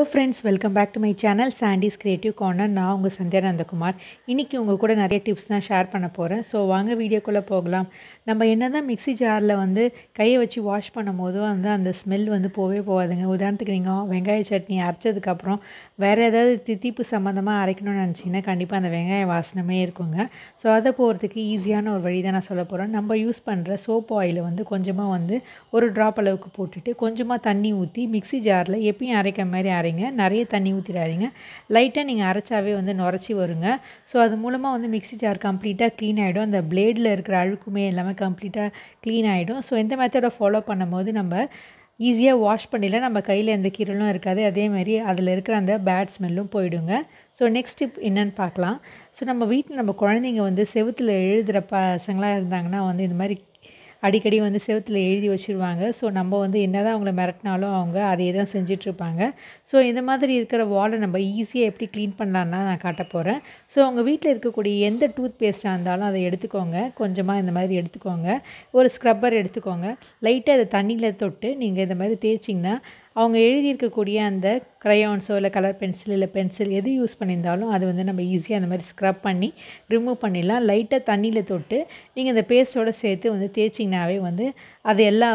hello friends welcome back to my channel Sandy's creative corner நான் உங்கள் சந்தியா நந்தகுமார் இன்றைக்கி உங்கள் கூட நிறைய டிப்ஸ் தான் ஷேர் பண்ண போகிறேன் ஸோ வாங்க வீடியோக்குள்ளே போகலாம் நம்ம என்ன தான் மிக்சி ஜாரில் வந்து கையை வச்சு வாஷ் பண்ணும் வந்து அந்த ஸ்மெல் வந்து போவே போகாதுங்க உதாரணத்துக்கு நீங்கள் வெங்காய சட்னி அரைச்சதுக்கப்புறம் வேறு ஏதாவது தித்திப்பு சம்மந்தமாக அரைக்கணும்னு நினச்சிங்கன்னா கண்டிப்பாக அந்த வெங்காய வாசனமே இருக்குங்க ஸோ அதை போகிறதுக்கு ஈஸியான ஒரு வழி தான் நான் சொல்ல போகிறேன் நம்ம யூஸ் பண்ணுற சோப் ஆயில் வந்து கொஞ்சமாக வந்து ஒரு ட்ராப் அளவுக்கு போட்டுட்டு கொஞ்சமாக தண்ணி ஊற்றி மிக்சி ஜாரில் எப்பயும் அரைக்கிற மாதிரி அரை ஊற்றிடாதீங்க நிறைய தண்ணி ஊற்றிடாதீங்க லைட்டாக நீங்கள் அரைச்சாவே வந்து நுரைச்சி வருங்க ஸோ அது மூலமாக வந்து மிக்ஸி ஜார் கம்ப்ளீட்டாக க்ளீன் ஆகிடும் அந்த பிளேடில் இருக்கிற அழுக்குமே எல்லாமே கம்ப்ளீட்டாக க்ளீன் ஆகிடும் ஸோ இந்த மெத்தடை ஃபாலோ பண்ணும்போது நம்ம ஈஸியாக வாஷ் பண்ணிடலாம் நம்ம கையில் எந்த கீரலும் இருக்காது அதேமாதிரி அதில் இருக்கிற அந்த பேட் ஸ்மெல்லும் போயிடுங்க ஸோ நெக்ஸ்ட் டிப் என்னென்னு பார்க்கலாம் ஸோ நம்ம வீட்டில் நம்ம குழந்தைங்க வந்து செவத்தில் எழுதுகிற பசங்களாக இருந்தாங்கன்னா வந்து இந்த மாதிரி அடிக்கடி வந்து செவத்தில் எழுதி வச்சுருவாங்க ஸோ நம்ம வந்து என்ன தான் அவங்கள மிரட்டினாலும் அவங்க அதையே தான் செஞ்சிட்ருப்பாங்க ஸோ இந்த மாதிரி இருக்கிற வாலை நம்ம ஈஸியாக எப்படி க்ளீன் பண்ணலான்னா நான் காட்ட போகிறேன் ஸோ உங்கள் வீட்டில் இருக்கக்கூடிய எந்த டூத் பேஸ்ட்டாக இருந்தாலும் அதை எடுத்துக்கோங்க கொஞ்சமாக இந்த மாதிரி எடுத்துக்கோங்க ஒரு ஸ்க்ரப்பர் எடுத்துக்கோங்க லைட்டாக அதை தண்ணியில் தொட்டு நீங்கள் இந்த மாதிரி தேய்ச்சிங்கன்னா அவங்க எழுதியிருக்கக்கூடிய அந்த க்ரையான்ஸோ இல்லை கலர் பென்சில் இல்லை பென்சில் எது யூஸ் பண்ணியிருந்தாலும் அது வந்து நம்ம ஈஸியாக அந்த மாதிரி ஸ்க்ரப் பண்ணி ரிமூவ் பண்ணிடலாம் லைட்டாக தண்ணியில் தொட்டு நீங்கள் இந்த பேஸ்ட்டோடு சேர்த்து வந்து தேய்ச்சிங்கனாவே வந்து அது எல்லா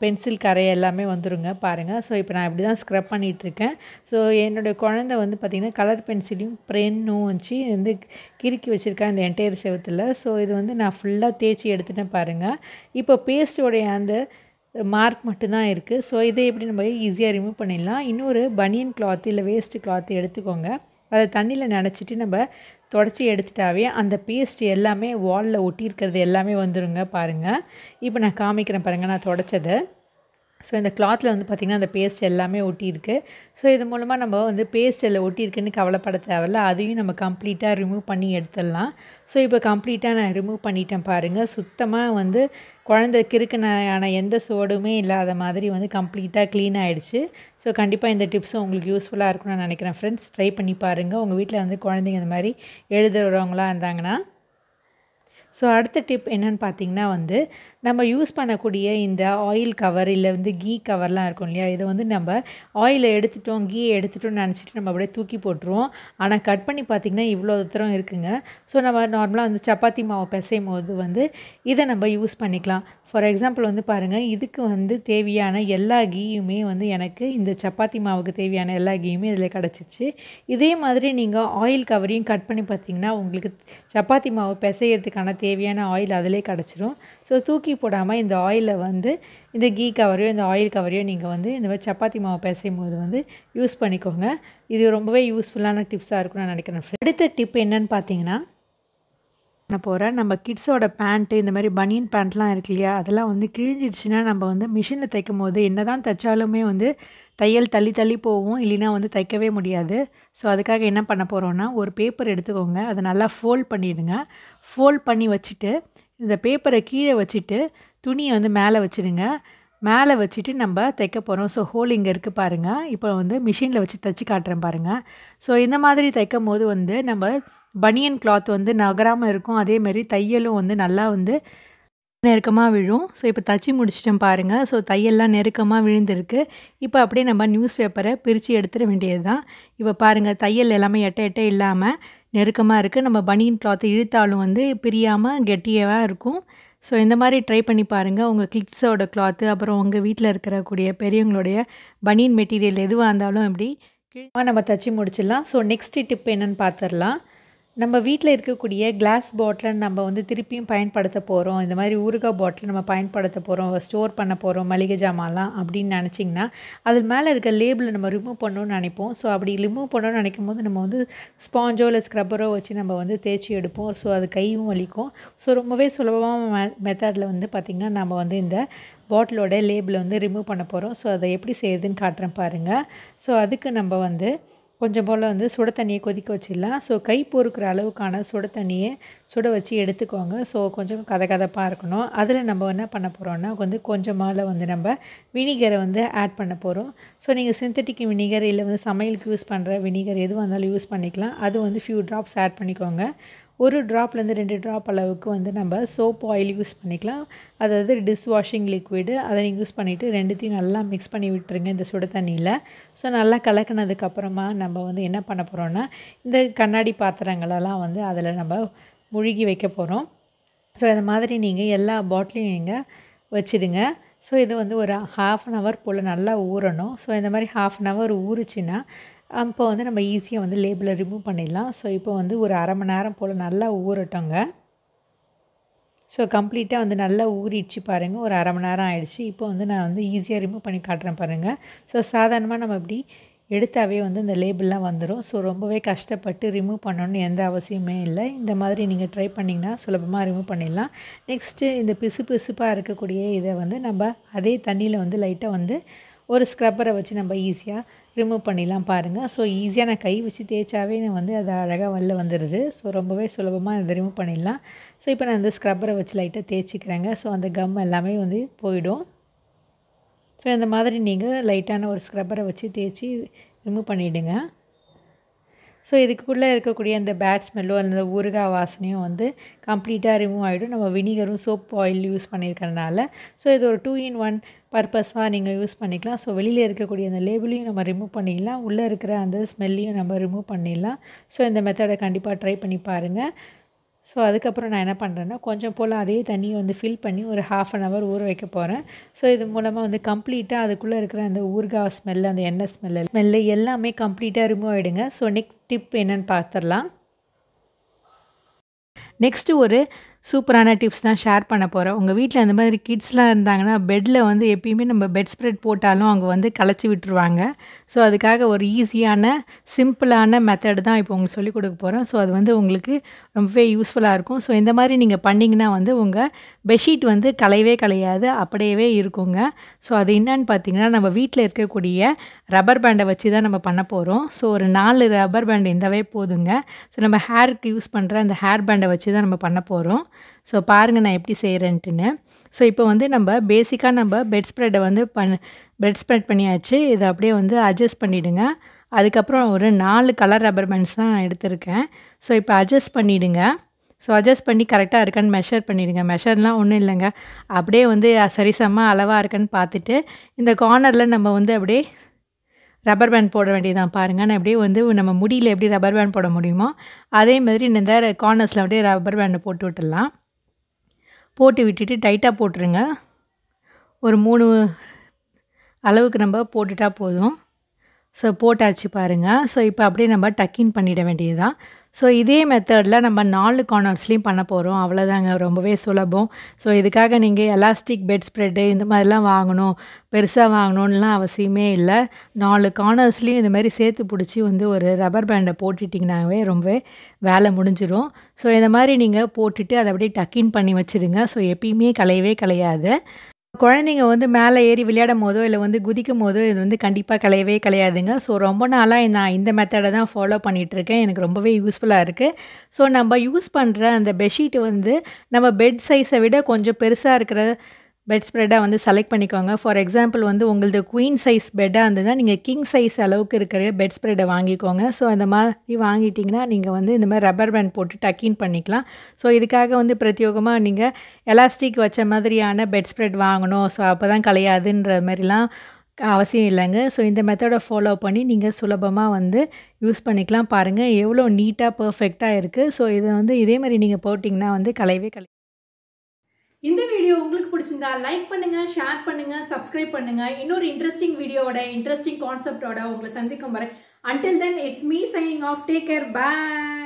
பென்சில் கரை எல்லாமே வந்துருங்க பாருங்கள் ஸோ இப்போ நான் இப்படி தான் ஸ்க்ரப் பண்ணிகிட்ருக்கேன் ஸோ என்னுடைய குழந்த வந்து பார்த்திங்கன்னா கலர் பென்சிலையும் ப்ரென்னும் வச்சு வந்து கிறுக்கி வச்சுருக்கேன் அந்த என்டையர் செவத்தில் ஸோ இது வந்து நான் ஃபுல்லாக தேய்ச்சி எடுத்துட்டேன் பாருங்கள் இப்போ பேஸ்ட்டோடைய அந்த மார்க் மட்டும்தான் இருக்குது ஸோ இதை எப்படி நம்ம ஈஸியாக ரிமூவ் பண்ணிடலாம் இன்னொரு பனியன் கிளாத் இல்லை வேஸ்ட்டு கிளாத்து எடுத்துக்கோங்க அதை தண்ணியில் நினச்சிட்டு நம்ம தொடச்சி எடுத்துட்டாவே அந்த பேஸ்ட் எல்லாமே வாலில் ஒட்டியிருக்கிறது எல்லாமே வந்துடுங்க பாருங்கள் இப்போ நான் காமிக்கிறேன் பாருங்கள் நான் தொடச்சது ஸோ இந்த கிளாத்தில் வந்து பார்த்திங்கன்னா அந்த பேஸ்ட் எல்லாமே ஒட்டியிருக்கு ஸோ இது மூலமாக நம்ம வந்து பேஸ்ட் ஒட்டியிருக்குன்னு கவலைப்பட தேவையில்ல அதையும் நம்ம கம்ப்ளீட்டாக ரிமூவ் பண்ணி எடுத்துடலாம் ஸோ இப்போ கம்ப்ளீட்டாக நான் ரிமூவ் பண்ணிட்டேன் பாருங்கள் சுத்தமாக வந்து குழந்த கிறுக்குனான எந்த சோடுமே இல்லாத மாதிரி வந்து கம்ப்ளீட்டாக க்ளீன் ஆகிடுச்சு ஸோ கண்டிப்பாக இந்த டிப்ஸும் உங்களுக்கு யூஸ்ஃபுல்லாக இருக்கும்னு நான் நினைக்கிறேன் ஃப்ரெண்ட்ஸ் ட்ரை பண்ணி பாருங்கள் உங்கள் வீட்டில் வந்து குழந்தைங்க இந்த மாதிரி எழுதுகிறவங்களாக இருந்தாங்கன்னா ஸோ அடுத்த டிப் என்னென்னு பார்த்தீங்கன்னா வந்து நம்ம யூஸ் பண்ணக்கூடிய இந்த ஆயில் கவர் இல்லை வந்து கீ கவர்லாம் இருக்கும் இல்லையா இதை வந்து நம்ம ஆயிலை எடுத்துட்டோம் கீ எடுத்துட்டோம்னு நினச்சிட்டு நம்ம அப்படியே தூக்கி போட்டுருவோம் ஆனால் கட் பண்ணி பார்த்திங்கன்னா இவ்வளோ தூரம் இருக்குங்க ஸோ நம்ம நார்மலாக வந்து சப்பாத்தி மாவு பிசையும் போது வந்து இதை நம்ம யூஸ் பண்ணிக்கலாம் ஃபார் எக்ஸாம்பிள் வந்து பாருங்கள் இதுக்கு வந்து தேவையான எல்லா கீயுமே வந்து எனக்கு இந்த சப்பாத்தி மாவுக்கு தேவையான எல்லா கீயுமே இதில் கிடச்சிச்சு இதே மாதிரி நீங்கள் ஆயில் கவரையும் கட் பண்ணி பார்த்திங்கன்னா உங்களுக்கு சப்பாத்தி மாவு பிசையிறதுக்கான தேவையான ஆயில் அதிலே கிடச்சிரும் ஸோ தூக்கி தூக்கி போடாமல் இந்த ஆயிலை வந்து இந்த கீ கவரையோ இந்த ஆயில் கவரையோ நீங்கள் வந்து இந்த மாதிரி சப்பாத்தி மாவு பிசையும் போது வந்து யூஸ் பண்ணிக்கோங்க இது ரொம்பவே யூஸ்ஃபுல்லான டிப்ஸாக இருக்கும்னு நான் நினைக்கிறேன் அடுத்த டிப் என்னன்னு பார்த்தீங்கன்னா நான் போகிறேன் நம்ம கிட்ஸோட பேண்ட்டு இந்த மாதிரி பனியன் பேண்ட்லாம் இருக்கு இல்லையா அதெல்லாம் வந்து கிழிஞ்சிடுச்சுன்னா நம்ம வந்து மிஷினில் தைக்கும் போது என்ன தான் தைச்சாலுமே வந்து தையல் தள்ளி தள்ளி போகும் இல்லைனா வந்து தைக்கவே முடியாது ஸோ அதுக்காக என்ன பண்ண போகிறோன்னா ஒரு பேப்பர் எடுத்துக்கோங்க அதை நல்லா ஃபோல்ட் பண்ணிவிடுங்க ஃபோல்ட் பண்ணி வச்சுட்டு இந்த பேப்பரை கீழே வச்சுட்டு துணியை வந்து மேலே வச்சுருங்க மேலே வச்சுட்டு நம்ம தைக்க போகிறோம் ஸோ ஹோல் இங்கே இருக்குது பாருங்கள் இப்போ வந்து மிஷினில் வச்சு தைச்சி காட்டுறேன் பாருங்கள் ஸோ இந்த மாதிரி தைக்கும் போது வந்து நம்ம பனியன் கிளாத் வந்து நகராமல் இருக்கும் அதேமாரி தையலும் வந்து நல்லா வந்து நெருக்கமாக விழும் ஸோ இப்போ தச்சு முடிச்சிட்டேன் பாருங்கள் ஸோ தையல்லாம் நெருக்கமாக விழுந்திருக்கு இப்போ அப்படியே நம்ம நியூஸ் பேப்பரை பிரித்து எடுத்துட வேண்டியது தான் இப்போ பாருங்கள் தையல் எல்லாமே எட்ட எட்ட இல்லாமல் நெருக்கமாக இருக்குது நம்ம பனியன் கிளாத்தை இழுத்தாலும் வந்து பிரியாமல் கெட்டியாக இருக்கும் ஸோ இந்த மாதிரி ட்ரை பண்ணி பாருங்கள் உங்கள் கிட்ஸோட கிளாத்து அப்புறம் உங்கள் வீட்டில் இருக்கிறக்கூடிய பெரியவங்களுடைய பனியன் மெட்டீரியல் எதுவாக இருந்தாலும் எப்படி கிழமாக நம்ம தச்சு முடிச்சிடலாம் ஸோ நெக்ஸ்ட்டு டிப் என்னென்னு பார்த்துடலாம் நம்ம வீட்டில் இருக்கக்கூடிய கிளாஸ் பாட்டிலை நம்ம வந்து திருப்பியும் பயன்படுத்த போகிறோம் இந்த மாதிரி ஊறுகாய் பாட்டில் நம்ம பயன்படுத்த போகிறோம் ஸ்டோர் பண்ண போகிறோம் மளிகை ஜாமான்லாம் அப்படின்னு நினச்சிங்கன்னா அது மேலே இருக்க லேபிளை நம்ம ரிமூவ் பண்ணணும்னு நினைப்போம் ஸோ அப்படி ரிமூவ் பண்ணணும்னு நினைக்கும் போது நம்ம வந்து ஸ்பாஞ்சோ இல்லை ஸ்க்ரப்பரோ வச்சு நம்ம வந்து தேய்ச்சி எடுப்போம் ஸோ அது கையும் வலிக்கும் ஸோ ரொம்பவே சுலபமான மெத்தடில் வந்து பார்த்திங்கன்னா நம்ம வந்து இந்த பாட்டிலோட லேபிளை வந்து ரிமூவ் பண்ண போகிறோம் ஸோ அதை எப்படி செய்யுதுன்னு காட்டுறேன் பாருங்கள் ஸோ அதுக்கு நம்ம வந்து கொஞ்சம் போல் வந்து சுட தண்ணியை கொதிக்க வச்சிடலாம் ஸோ கை பொறுக்கிற அளவுக்கான சுட தண்ணியை சுட வச்சு எடுத்துக்கோங்க ஸோ கொஞ்சம் கதகதப்பாக இருக்கணும் அதில் நம்ம என்ன பண்ண போகிறோம்னா வந்து கொஞ்சமாக வந்து நம்ம வினிகரை வந்து ஆட் பண்ண போகிறோம் ஸோ நீங்கள் சிந்தட்டிக் வினிகர் இல்லை வந்து சமையலுக்கு யூஸ் பண்ணுற வினிகர் எதுவாக இருந்தாலும் யூஸ் பண்ணிக்கலாம் அது வந்து ஃபியூ ட்ராப்ஸ் ஆட் பண்ணிக்கோங்க ஒரு ட்ராப்லேருந்து ரெண்டு ட்ராப் அளவுக்கு வந்து நம்ம சோப் ஆயில் யூஸ் பண்ணிக்கலாம் அதாவது வாஷிங் லிக்விடு அதை யூஸ் பண்ணிவிட்டு ரெண்டுத்தையும் நல்லா மிக்ஸ் பண்ணி விட்டுருங்க இந்த சுடு தண்ணியில் ஸோ நல்லா கலக்கினதுக்கப்புறமா நம்ம வந்து என்ன பண்ண போகிறோன்னா இந்த கண்ணாடி பாத்திரங்களெல்லாம் வந்து அதில் நம்ம முழுகி வைக்க போகிறோம் ஸோ இந்த மாதிரி நீங்கள் எல்லா பாட்டிலையும் நீங்கள் வச்சுடுங்க ஸோ இது வந்து ஒரு ஹாஃப் அன் ஹவர் போல் நல்லா ஊறணும் ஸோ இந்த மாதிரி ஹாஃப் அன் ஹவர் ஊறுச்சின்னா அப்போ வந்து நம்ம ஈஸியாக வந்து லேபிளை ரிமூவ் பண்ணிடலாம் ஸோ இப்போ வந்து ஒரு அரை மணி நேரம் போல் நல்லா ஊறட்டோங்க ஸோ கம்ப்ளீட்டாக வந்து நல்லா ஊறிடுச்சு பாருங்கள் ஒரு அரை மணி நேரம் ஆகிடுச்சு இப்போ வந்து நான் வந்து ஈஸியாக ரிமூவ் பண்ணி காட்டுறேன் பாருங்கள் ஸோ சாதாரணமாக நம்ம இப்படி எடுத்தாவே வந்து இந்த லேபிள்லாம் வந்துடும் ஸோ ரொம்பவே கஷ்டப்பட்டு ரிமூவ் பண்ணணும்னு எந்த அவசியமே இல்லை இந்த மாதிரி நீங்கள் ட்ரை பண்ணிங்கன்னா சுலபமாக ரிமூவ் பண்ணிடலாம் நெக்ஸ்ட்டு இந்த பிசு பிசுப்பாக இருக்கக்கூடிய இதை வந்து நம்ம அதே தண்ணியில் வந்து லைட்டாக வந்து ஒரு ஸ்க்ரப்பரை வச்சு நம்ம ஈஸியாக ரிமூவ் பண்ணிடலாம் பாருங்கள் ஸோ ஈஸியாக நான் கை வச்சு தேய்ச்சாவே நான் வந்து அது அழகாக வெளில வந்துடுது ஸோ ரொம்பவே சுலபமாக அதை ரிமூவ் பண்ணிடலாம் ஸோ இப்போ நான் அந்த ஸ்க்ரப்பரை வச்சு லைட்டாக தேய்ச்சிக்கிறேங்க ஸோ அந்த கம் எல்லாமே வந்து போயிடும் ஸோ இந்த மாதிரி நீங்கள் லைட்டான ஒரு ஸ்க்ரப்பரை வச்சு தேய்ச்சி ரிமூவ் பண்ணிவிடுங்க ஸோ இதுக்குள்ளே இருக்கக்கூடிய அந்த பேட் ஸ்மெல்லோ அந்த ஊறுகாய் வாசனையும் வந்து கம்ப்ளீட்டாக ரிமூவ் ஆகிடும் நம்ம வினிகரும் சோப் ஆயில் யூஸ் பண்ணியிருக்கறனால ஸோ இது ஒரு டூ இன் ஒன் பர்பஸாக நீங்கள் யூஸ் பண்ணிக்கலாம் ஸோ வெளியில் இருக்கக்கூடிய அந்த லேபிளையும் நம்ம ரிமூவ் பண்ணிடலாம் உள்ளே இருக்கிற அந்த ஸ்மெல்லையும் நம்ம ரிமூவ் பண்ணிடலாம் ஸோ இந்த மெத்தடை கண்டிப்பாக ட்ரை பண்ணி பாருங்கள் ஸோ அதுக்கப்புறம் நான் என்ன பண்ணுறேன்னா கொஞ்சம் போல் அதே தண்ணியை வந்து ஃபில் பண்ணி ஒரு ஹாஃப் அன் ஹவர் ஊற வைக்க போகிறேன் ஸோ இது மூலமாக வந்து கம்ப்ளீட்டாக அதுக்குள்ளே இருக்கிற அந்த ஊர்கா ஸ்மெல் அந்த எண்ணெய் ஸ்மெல்லு ஸ்மெல்லு எல்லாமே கம்ப்ளீட்டாக ரிமூவ் ஆகிடுங்க ஸோ நெக்ஸ்ட் டிப் என்னென்னு பார்த்துடலாம் நெக்ஸ்ட்டு ஒரு சூப்பரான டிப்ஸ் தான் ஷேர் பண்ண போகிறோம் உங்கள் வீட்டில் அந்த மாதிரி கிட்ஸ்லாம் இருந்தாங்கன்னா பெட்டில் வந்து எப்பயுமே நம்ம பெட் ஸ்ப்ரெட் போட்டாலும் அவங்க வந்து களைச்சி விட்டுருவாங்க ஸோ அதுக்காக ஒரு ஈஸியான சிம்பிளான மெத்தட் தான் இப்போ உங்களுக்கு சொல்லிக் கொடுக்க போகிறோம் ஸோ அது வந்து உங்களுக்கு ரொம்பவே யூஸ்ஃபுல்லாக இருக்கும் ஸோ இந்த மாதிரி நீங்கள் பண்ணிங்கன்னா வந்து உங்கள் பெட்ஷீட் வந்து களையவே களையாது அப்படியே இருக்குங்க ஸோ அது என்னன்னு பார்த்தீங்கன்னா நம்ம வீட்டில் இருக்கக்கூடிய ரப்பர் பேண்டை வச்சு தான் நம்ம பண்ண போகிறோம் ஸோ ஒரு நாலு ரப்பர் பேண்ட் இருந்தாவே போதுங்க ஸோ நம்ம ஹேருக்கு யூஸ் பண்ணுற அந்த ஹேர் பேண்டை வச்சு தான் நம்ம பண்ண போகிறோம் ஸோ பாருங்கள் நான் எப்படி செய்கிறேன்ட்டுன்னு ஸோ இப்போ வந்து நம்ம பேசிக்காக நம்ம பெட் ஸ்ப்ரெட்டை வந்து பண் பெட் ஸ்ப்ரெட் பண்ணியாச்சு இதை அப்படியே வந்து அட்ஜஸ்ட் பண்ணிவிடுங்க அதுக்கப்புறம் ஒரு நாலு கலர் ரப்பர் பேண்ட்ஸ் தான் எடுத்திருக்கேன் ஸோ இப்போ அட்ஜஸ்ட் பண்ணிவிடுங்க ஸோ அட்ஜஸ்ட் பண்ணி கரெக்டாக இருக்கான்னு மெஷர் பண்ணிவிடுங்க மெஷர்லாம் ஒன்றும் இல்லைங்க அப்படியே வந்து சரிசமாக அளவாக இருக்கான்னு பார்த்துட்டு இந்த கார்னரில் நம்ம வந்து அப்படியே ரப்பர் பேண்ட் போட வேண்டியதான் பாருங்கள் நான் அப்படியே வந்து நம்ம முடியில் எப்படி ரப்பர் பேண்ட் போட முடியுமோ அதே மாதிரி இந்த கார்னர்ஸில் அப்படியே ரப்பர் பேண்டை போட்டு விட்டுடலாம் போட்டு விட்டுட்டு டைட்டாக போட்டுருங்க ஒரு மூணு அளவுக்கு நம்ம போட்டுட்டால் போதும் ஸோ போட்டாச்சு பாருங்கள் ஸோ இப்போ அப்படியே நம்ம டக்கின் பண்ணிட வேண்டியது தான் ஸோ இதே மெத்தடில் நம்ம நாலு கார்னர்ஸ்லேயும் பண்ண போகிறோம் அவ்வளோதாங்க ரொம்பவே சுலபம் ஸோ இதுக்காக நீங்கள் எலாஸ்டிக் பெட் ஸ்ப்ரெட்டு இந்த மாதிரிலாம் வாங்கணும் பெருசாக வாங்கணும்லாம் அவசியமே இல்லை நாலு கார்னர்ஸ்லேயும் இந்த மாதிரி சேர்த்து பிடிச்சி வந்து ஒரு ரப்பர் பேண்டை போட்டுட்டிங்கனாவே ரொம்பவே வேலை முடிஞ்சிடும் ஸோ இந்த மாதிரி நீங்கள் போட்டுட்டு அதை அப்படியே டக்கின் பண்ணி வச்சுருங்க ஸோ எப்பயுமே கலையவே கலையாது குழந்தைங்க வந்து மேலே ஏறி விளையாடும் போதோ இல்லை வந்து குதிக்கும் போதோ இது வந்து கண்டிப்பாக கலையவே கலையாதுங்க ஸோ ரொம்ப நாளாக நான் இந்த மெத்தடை தான் ஃபாலோ பண்ணிகிட்ருக்கேன் எனக்கு ரொம்பவே யூஸ்ஃபுல்லாக இருக்குது ஸோ நம்ம யூஸ் பண்ணுற அந்த பெட்ஷீட் வந்து நம்ம பெட் சைஸை விட கொஞ்சம் பெருசாக இருக்கிற பெட் ஸ்ப்ரெட்டாக வந்து செலக்ட் பண்ணிக்கோங்க ஃபார் எக்ஸாம்பிள் வந்து உங்களது குயின் சைஸ் பெட்டாக இருந்ததுனால் நீங்கள் கிங் சைஸ் அளவுக்கு இருக்கிற பெட் ஸ்ப்ரெட்டை வாங்கிக்கோங்க ஸோ அந்த மாதிரி வாங்கிட்டிங்கன்னா நீங்கள் வந்து இந்த மாதிரி ரப்பர் பேண்ட் போட்டு டக்கின் பண்ணிக்கலாம் ஸோ இதுக்காக வந்து பிரத்யோகமாக நீங்கள் எலாஸ்டிக் வச்ச மாதிரியான பெட் ஸ்ப்ரெட் வாங்கணும் ஸோ அப்போ தான் கலையாதுன்ற மாதிரிலாம் அவசியம் இல்லைங்க ஸோ இந்த மெத்தடை ஃபாலோ பண்ணி நீங்கள் சுலபமாக வந்து யூஸ் பண்ணிக்கலாம் பாருங்கள் எவ்வளோ நீட்டாக பர்ஃபெக்டாக இருக்குது ஸோ இதை வந்து இதே மாதிரி நீங்கள் போட்டிங்கன்னா வந்து கலையவே கலை இந்த வீடியோ உங்களுக்கு பிடிச்சிருந்தா லைக் பண்ணுங்க ஷேர் பண்ணுங்க சப்ஸ்கிரைப் பண்ணுங்க இன்னொரு இன்ட்ரெஸ்டிங் வீடியோட இன்ட்ரெஸ்டிங் கான்செப்டோட உங்களை சந்திக்கும் வரை until then it's me signing off take care bye